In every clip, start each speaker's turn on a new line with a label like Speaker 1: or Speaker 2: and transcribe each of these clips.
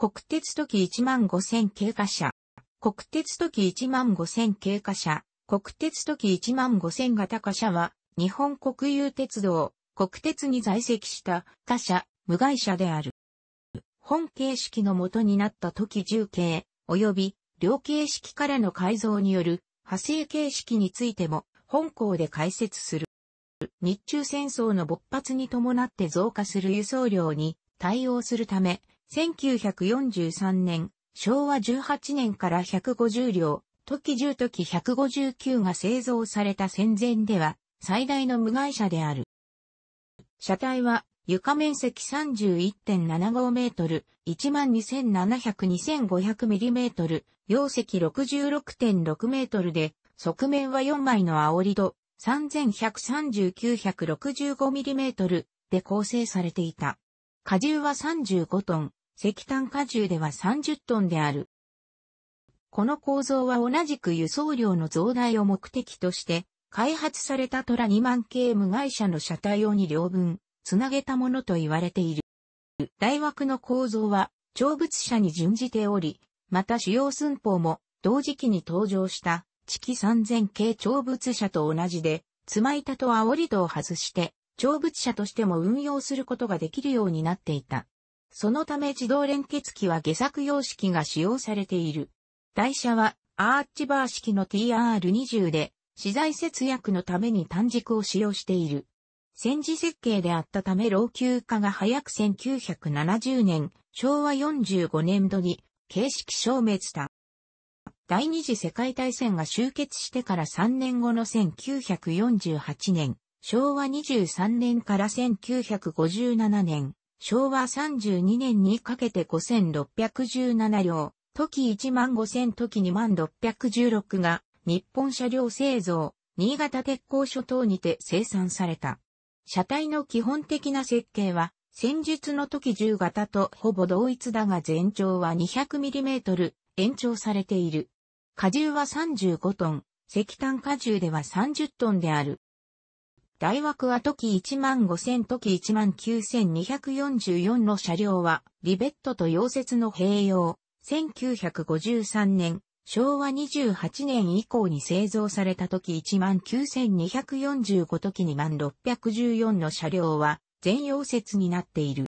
Speaker 1: 国鉄時1万5000経過車。国鉄時1万5000経過車。国鉄時1万5000型貨車は、日本国有鉄道、国鉄に在籍した貨車、無害車である。本形式の元になった時重形、及び両形式からの改造による派生形式についても、本校で解説する。日中戦争の勃発に伴って増加する輸送量に対応するため、1943年、昭和18年から150両、時10時159が製造された戦前では、最大の無害車である。車体は床面積31.75メートル、12700-2500ミリメートル、容積66.6メートルで、側面は4枚の煽り戸、3139-165ミリメートルで構成されていた。荷重は35トン、石炭荷重では30トンである。この構造は同じく輸送量の増大を目的として、開発されたトラ2万系無害車の車体を2両分、つなげたものと言われている。大枠の構造は、長物車に準じており、また主要寸法も、同時期に登場した、地機3000系長物車と同じで、つま板と煽り戸を外して、長物車としても運用することができるようになっていた。そのため自動連結機は下作様式が使用されている。台車はアーチバー式の TR20 で、資材節約のために単軸を使用している。戦時設計であったため老朽化が早く1970年、昭和45年度に形式消滅した。第二次世界大戦が終結してから3年後の1948年、昭和23年から1957年、昭和32年にかけて5617両、時1万5000時2万616が日本車両製造、新潟鉄工所等にて生産された。車体の基本的な設計は、戦術の時10型とほぼ同一だが全長は 200mm 延長されている。荷重は35トン、石炭荷重では30トンである。大枠は時15000時19244の車両は、リベットと溶接の併用、1953年、昭和28年以降に製造された時19245時2万6 1 4の車両は、全溶接になっている。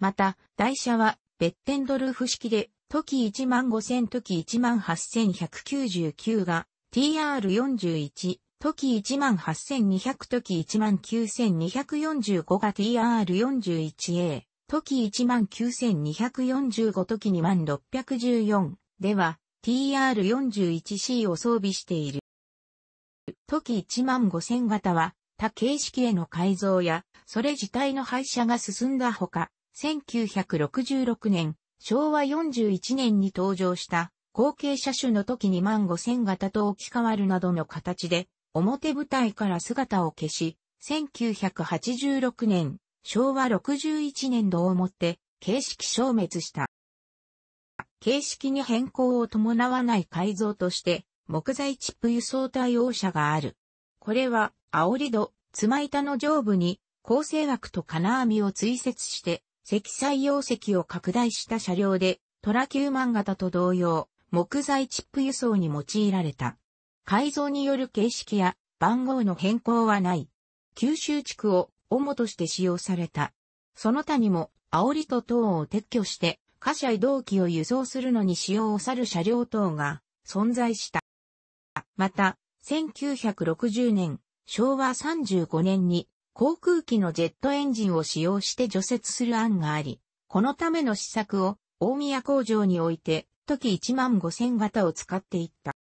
Speaker 1: また、台車は、ベッテンドルフ式で、時15000時18199が、TR41、時18200時19245が TR41A、時19245時2614では TR41C を装備している。時15000型は他形式への改造やそれ自体の廃車が進んだほか、1966年、昭和41年に登場した後継車種の時25000型と置き換わるなどの形で表舞台から姿を消し、1986年、昭和61年度をもって、形式消滅した。形式に変更を伴わない改造として、木材チップ輸送対応車がある。これは、煽り戸、妻板の上部に、構成枠と金網を追設して、積載容積を拡大した車両で、トラキューマン型と同様、木材チップ輸送に用いられた。改造による形式や番号の変更はない。九州地区を主として使用された。その他にも、煽りと等を撤去して、貨車移動機を輸送するのに使用を去る車両等が存在した。また、1960年、昭和35年に航空機のジェットエンジンを使用して除雪する案があり、このための施策を大宮工場において、時1万5000型を使っていった。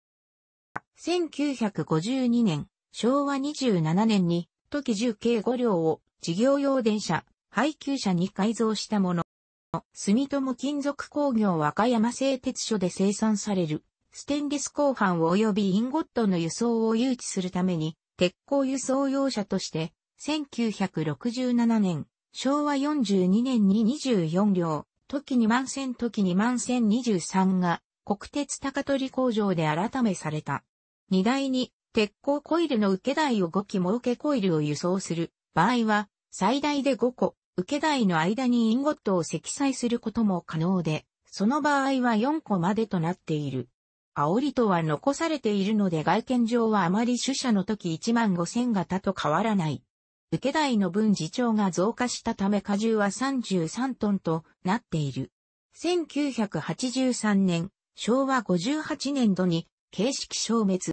Speaker 1: 1952年、昭和27年に、時重計5両を事業用電車、配給車に改造したもの。住友金属工業和歌山製鉄所で生産される、ステンレス鋼板及びインゴットの輸送を誘致するために、鉄鋼輸送用車として、1967年、昭和42年に24両、時2万1000時2万1023が、国鉄高取工場で改めされた。荷台に鉄鋼コイルの受け台を5機設けコイルを輸送する場合は、最大で5個、受け台の間にインゴットを積載することも可能で、その場合は4個までとなっている。煽りとは残されているので外見上はあまり主車の時1万5千型と変わらない。受け台の分自重が増加したため荷重は33トンとなっている。1983年、昭和58年度に形式消滅。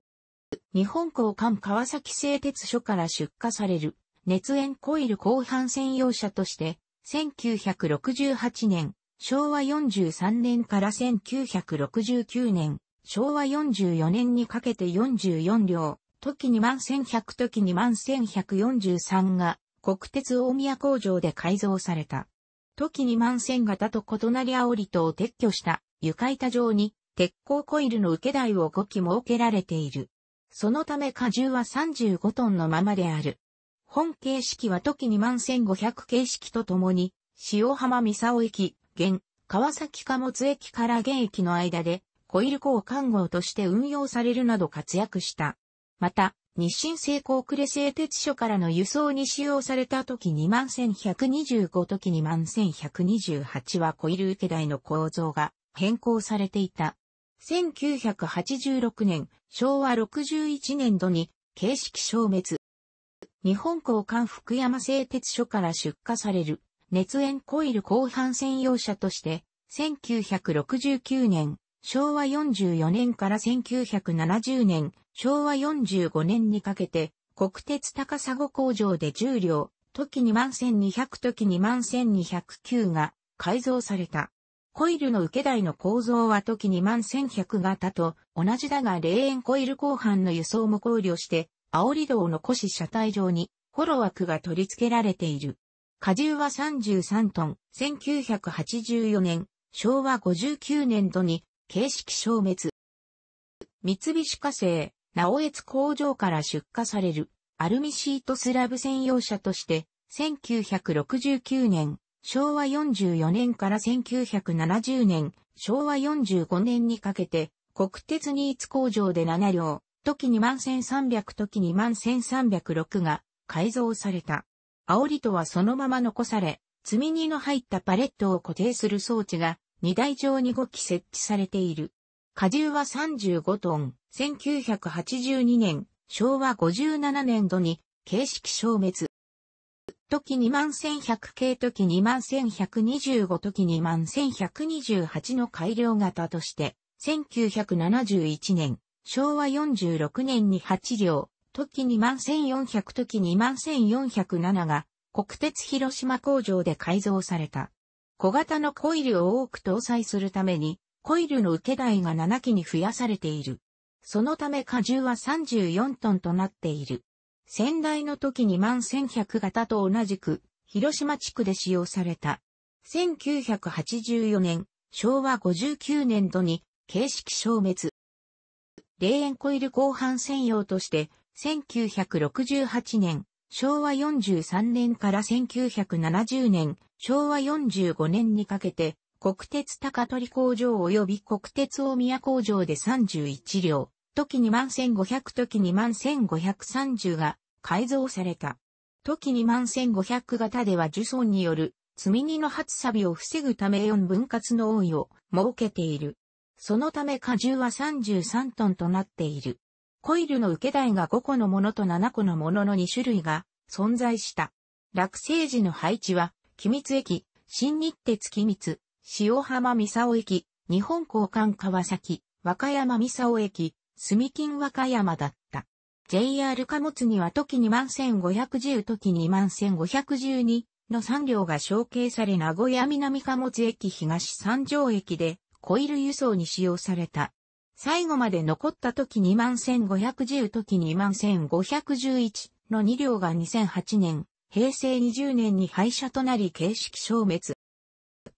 Speaker 1: 日本港換川崎製鉄所から出荷される熱煙コイル後半専用車として、1968年、昭和43年から1969年、昭和44年にかけて44両、時2万1100時2万1143が国鉄大宮工場で改造された。時2万1000型と異なり煽りとを撤去した床板状に鉄鋼コイルの受け台を5基設けられている。そのため荷重は35トンのままである。本形式は時2万1500形式とともに、塩浜三沢駅、現、川崎貨物駅から現駅の間で、コイル交換号として運用されるなど活躍した。また、日清製鋼れ製鉄所からの輸送に使用された時21125時21128はコイル受け台の構造が変更されていた。1986年、昭和61年度に、形式消滅。日本交換福山製鉄所から出荷される、熱塩コイル後半専用車として、1969年、昭和44年から1970年、昭和45年にかけて、国鉄高砂工場で10両、時2万1200時2万1209が改造された。コイルの受け台の構造は時2万1100型と同じだが霊園コイル後半の輸送も考慮して、煽り道を残し車体上にフォロワクが取り付けられている。荷重は33トン、1984年、昭和59年度に形式消滅。三菱化成、直江津工場から出荷されるアルミシートスラブ専用車として、1969年、昭和44年から1970年、昭和45年にかけて、国鉄ニーツ工場で7両、時2万1300時2万1306が改造された。煽りとはそのまま残され、積み荷の入ったパレットを固定する装置が荷台上に5機設置されている。荷重は35トン。1982年、昭和57年度に形式消滅。時21100系時21125時21128の改良型として、1971年、昭和46年に8両、時21400時21407が国鉄広島工場で改造された。小型のコイルを多く搭載するために、コイルの受け台が7機に増やされている。そのため荷重は34トンとなっている。先代の時に万千百型と同じく、広島地区で使用された。1984年、昭和59年度に、形式消滅。霊園コイル後半専用として、1968年、昭和43年から1970年、昭和45年にかけて、国鉄高取工場及び国鉄大宮工場で31両、時2万1500時2万1530が改造された。時2万1500型では呪尊による積み荷の初サビを防ぐため4分割の多いを設けている。そのため荷重は33トンとなっている。コイルの受け台が5個のものと7個のものの2種類が存在した。落成時の配置は、機密駅、新日鉄機密、塩浜三沢駅、日本交換川崎、和歌山三沢駅、住金和歌山だった。JR 貨物には時21510時21512の3両が承継され名古屋南貨物駅東三条駅でコイル輸送に使用された。最後まで残った時21510時21511の2両が2008年、平成20年に廃車となり形式消滅。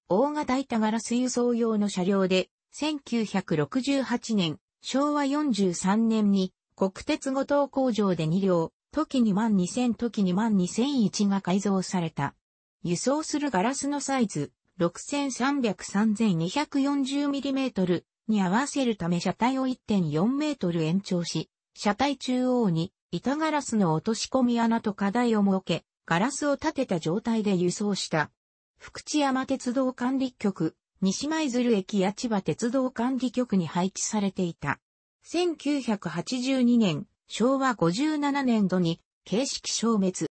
Speaker 1: 大型板ガラス輸送用の車両で、1968年、昭和43年に国鉄五島工場で2両、時に万2000時に万2001が改造された。輸送するガラスのサイズ6 3 0 3 2 4 0 m m に合わせるため車体を1.4メートル延長し、車体中央に板ガラスの落とし込み穴と課題を設け、ガラスを立てた状態で輸送した。福知山鉄道管理局西舞鶴駅や千葉鉄道管理局に配置されていた。1982年、昭和57年度に、形式消滅。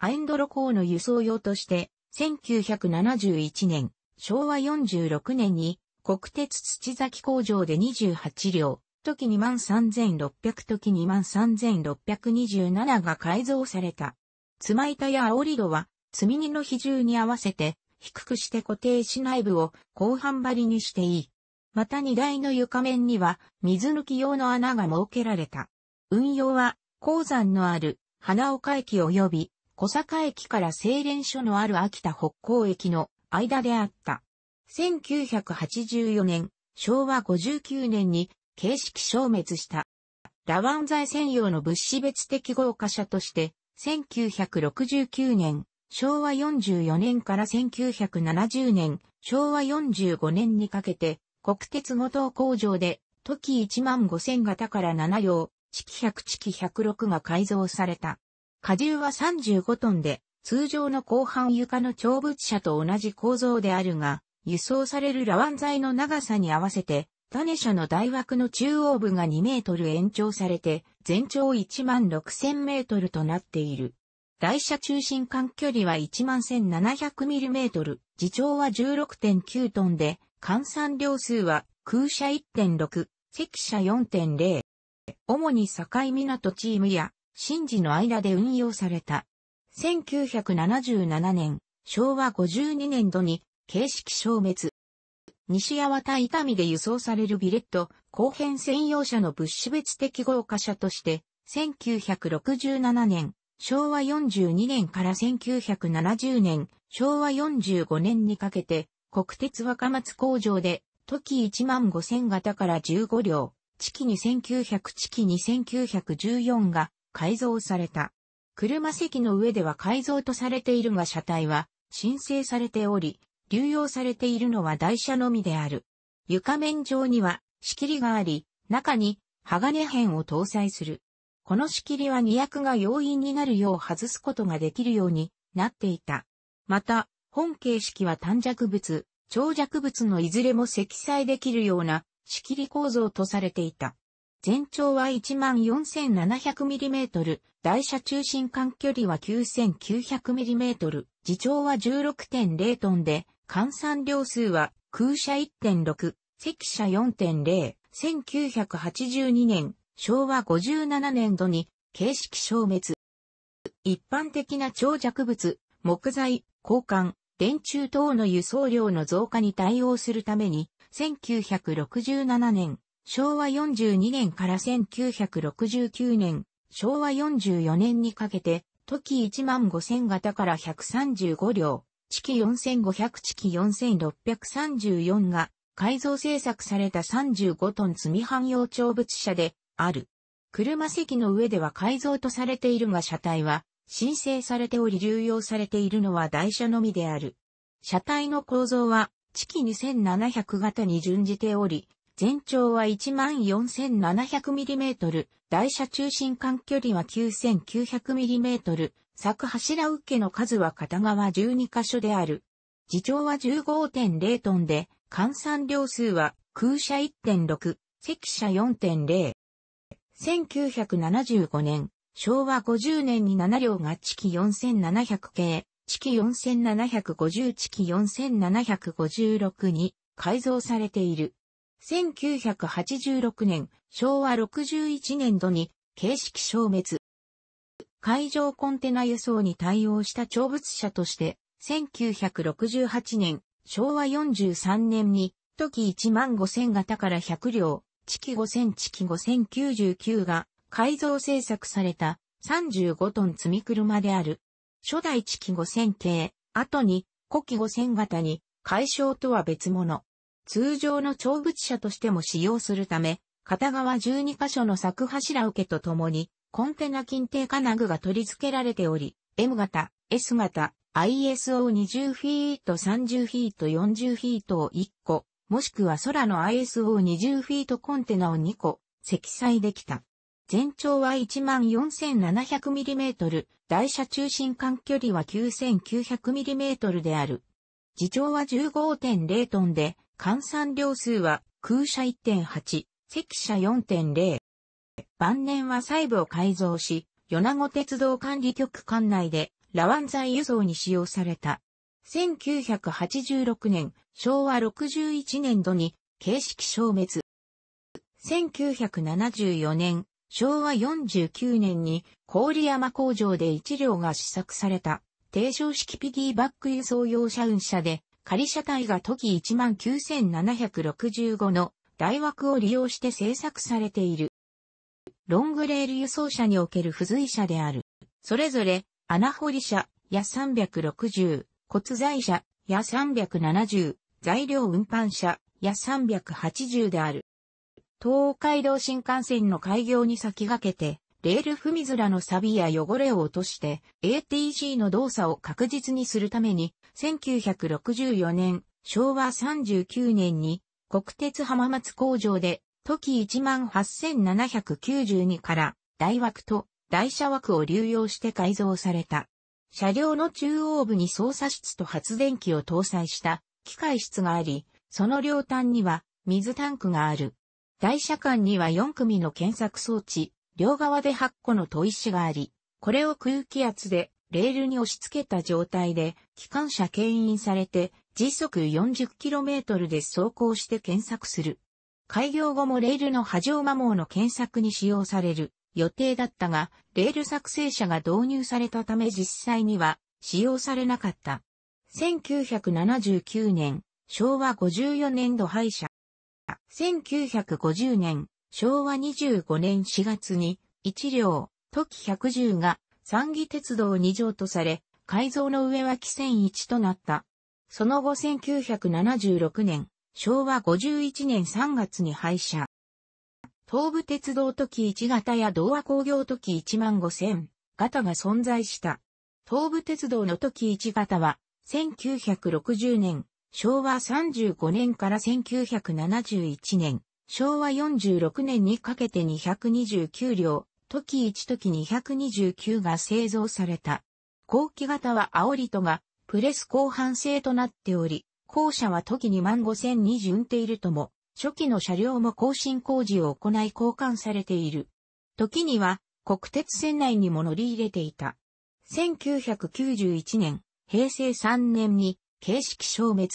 Speaker 1: アインドロ港の輸送用として、1971年、昭和46年に、国鉄土崎工場で28両、時23600時23627が改造された。つま板や煽り戸は、積み荷の比重に合わせて、低くして固定し内部を後半張りにしていい。また荷台の床面には水抜き用の穴が設けられた。運用は鉱山のある花岡駅及び小坂駅から精錬所のある秋田北港駅の間であった。1984年、昭和59年に形式消滅した。ラワン材専用の物資別適合華車として、1969年、昭和44年から1970年、昭和45年にかけて、国鉄五島工場で、時1万5000型から7両、地期100地期106が改造された。荷重は35トンで、通常の後半床の長物車と同じ構造であるが、輸送されるラワン材の長さに合わせて、種車の大枠の中央部が2メートル延長されて、全長1万6000メートルとなっている。台車中心間距離は 11,700mm、自重は16.9トンで、換算量数は空車1.6、積車4.0。主に境港チームや新時の間で運用された。1977年、昭和52年度に形式消滅。西谷田伊丹で輸送されるビレット、後編専用車の物資別適合化車として、1967年、昭和42年から1970年、昭和45年にかけて、国鉄若松工場で、時1万5000型から15両、地期2900地期2914が改造された。車席の上では改造とされているが車体は申請されており、流用されているのは台車のみである。床面上には仕切りがあり、中に鋼片を搭載する。この仕切りは2役が要因になるよう外すことができるようになっていた。また、本形式は短弱物、長弱物のいずれも積載できるような仕切り構造とされていた。全長は 14,700mm、台車中心間距離は 9,900mm、自長は16.0トンで、換算量数は空車1.6、積車4.0、1982年、昭和57年度に形式消滅。一般的な長尺物、木材、交換、電柱等の輸送量の増加に対応するために、1967年、昭和42年から1969年、昭和44年にかけて、時1万5000型から135両、地期4500地期4634が改造製作された35トン積み汎用長物車である。車席の上では改造とされているが車体は申請されており流用されているのは台車のみである。車体の構造は地期2700型に準じており、全長は 14,700mm、台車中心間距離は 9,900mm、柵柱受けの数は片側12カ所である。自重は15.0トンで、換算量数は空車1.6、積車4.0、1975年、昭和50年に7両が地期4700系、地期4750地期4756に改造されている。1986年、昭和61年度に形式消滅。海上コンテナ輸送に対応した長物車として、1968年、昭和43年に、時1万5000型から100両、地期5000地期5099が改造製作された35トン積み車である。初代地期5000系、後に古期5000型に解消とは別物。通常の長物車としても使用するため、片側12箇所の柵柱受けとともに、コンテナ金定金具が取り付けられており、M 型、S 型、ISO20 フィート30フィート40フィートを1個、もしくは空の ISO20 フィートコンテナを2個、積載できた。全長は 14,700mm、台車中心間距離は 9,900mm である。自重は15.0トンで、換算量数は空車1.8、積車4.0。晩年は細部を改造し、米子鉄道管理局管内で、ラワン材輸送に使用された。1986年、昭和61年度に形式消滅。1974年、昭和49年に郡山工場で一両が試作された、低床式ピギーバック輸送用車運車で、仮車体が時19765の大枠を利用して製作されている。ロングレール輸送車における付随車である。それぞれ、穴掘り車、や360、骨材車、や370、材料運搬車、や380である。東海道新幹線の開業に先駆けて、レール踏み面の錆や汚れを落として ATC の動作を確実にするために1964年昭和39年に国鉄浜松工場で時18792から大枠と台車枠を流用して改造された。車両の中央部に操作室と発電機を搭載した機械室があり、その両端には水タンクがある。台車間には4組の検索装置、両側で8個の砥石があり、これを空気圧でレールに押し付けた状態で機関車牽引されて時速 40km で走行して検索する。開業後もレールの波状摩耗の検索に使用される。予定だったが、レール作成車が導入されたため実際には使用されなかった。1979年、昭和54年度廃車。1950年、昭和25年4月に、1両、時110が、三義鉄道2乗とされ、改造の上は線船1となった。その後1976年、昭和51年3月に廃車。東武鉄道時1型や同和工業時1万5000型が存在した。東武鉄道の時1型は、1960年、昭和35年から1971年、昭和46年にかけて229両、時1時229が製造された。後期型は煽リトが、プレス後半製となっており、後者は時2万5000に準ているとも、初期の車両も更新工事を行い交換されている。時には国鉄線内にも乗り入れていた。1991年、平成3年に形式消滅。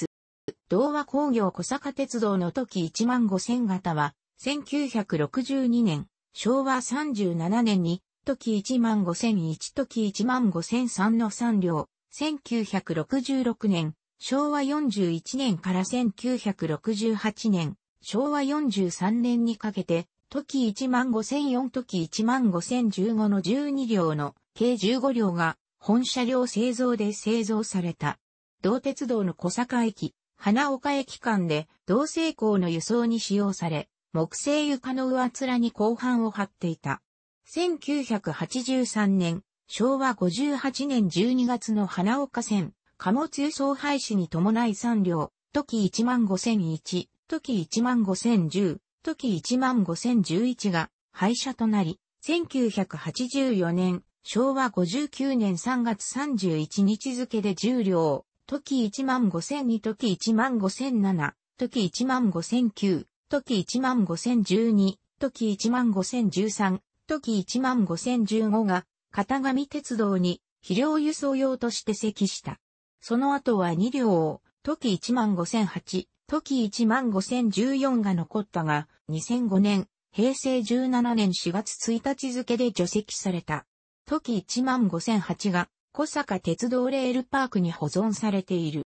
Speaker 1: 同和工業小坂鉄道の時1万5000型は、1962年、昭和37年に、時1万5001時1万5003の3両、1966年、昭和41年から1968年、昭和43年にかけて、時15004時15015の12両の計15両が本車両製造で製造された。同鉄道の小坂駅、花岡駅間で同性鋼の輸送に使用され、木製床の上面に後半を張っていた。1983年、昭和58年12月の花岡線、貨物輸送廃止に伴い3両、時15001、時15010、時15011が廃車となり、1984年、昭和59年3月31日付で10両、時15002、時15007、時15009、時15012、時15013、時15015が、片上鉄道に肥料輸送用として席した。その後は2両を、時15008、時1万5014が残ったが、2005年、平成17年4月1日付で除籍された。時1万5008が、小坂鉄道レールパークに保存されている。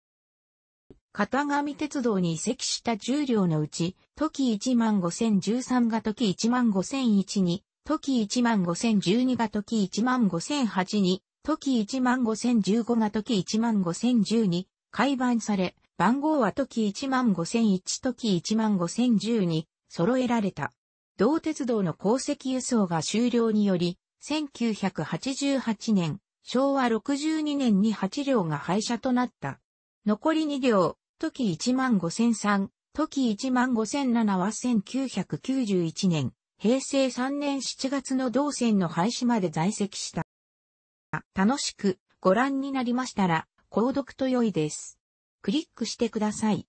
Speaker 1: 片上鉄道に移籍した10両のうち、時1万5013が時1万5001に、時1万5012が時1万5008に、時1万5015が時1万5 0 1 2に、改版され、番号は時15001時15010に揃えられた。同鉄道の鉱石輸送が終了により、1988年、昭和62年に8両が廃車となった。残り2両、時15003、時15007は1991年、平成3年7月の同線の廃止まで在籍した。楽しくご覧になりましたら、購読と良いです。クリックしてください。